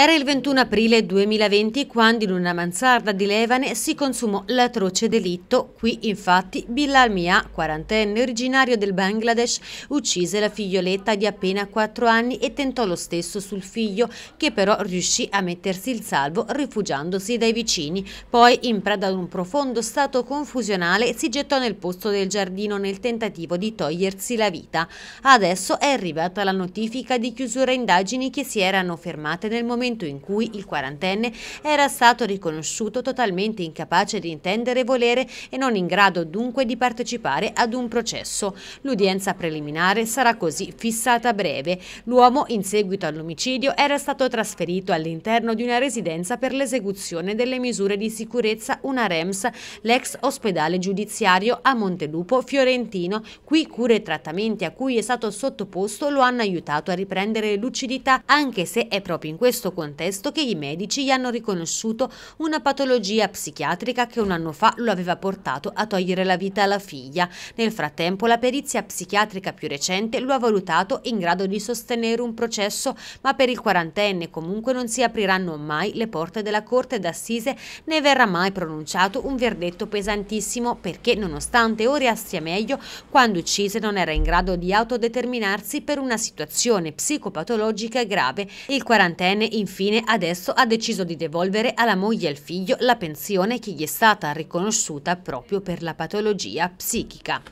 Era il 21 aprile 2020 quando in una mansarda di Levane si consumò l'atroce delitto. Qui infatti Bilal Mia, quarantenne originario del Bangladesh, uccise la figlioletta di appena 4 anni e tentò lo stesso sul figlio che però riuscì a mettersi in salvo rifugiandosi dai vicini. Poi in preda ad un profondo stato confusionale si gettò nel posto del giardino nel tentativo di togliersi la vita. Adesso è arrivata la notifica di chiusura indagini che si erano fermate nel momento momento in cui il quarantenne era stato riconosciuto totalmente incapace di intendere e volere e non in grado dunque di partecipare ad un processo. L'udienza preliminare sarà così fissata a breve. L'uomo, in seguito all'omicidio, era stato trasferito all'interno di una residenza per l'esecuzione delle misure di sicurezza una REMS, l'ex ospedale giudiziario a Montelupo Fiorentino, qui cure e trattamenti a cui è stato sottoposto lo hanno aiutato a riprendere lucidità anche se è proprio in questo contesto che i medici gli hanno riconosciuto una patologia psichiatrica che un anno fa lo aveva portato a togliere la vita alla figlia. Nel frattempo la perizia psichiatrica più recente lo ha valutato in grado di sostenere un processo, ma per il quarantenne comunque non si apriranno mai le porte della Corte d'Assise né verrà mai pronunciato un verdetto pesantissimo perché nonostante ora stia meglio, quando uccise non era in grado di autodeterminarsi per una situazione psicopatologica grave. Il quarantenne Infine adesso ha deciso di devolvere alla moglie e al figlio la pensione che gli è stata riconosciuta proprio per la patologia psichica.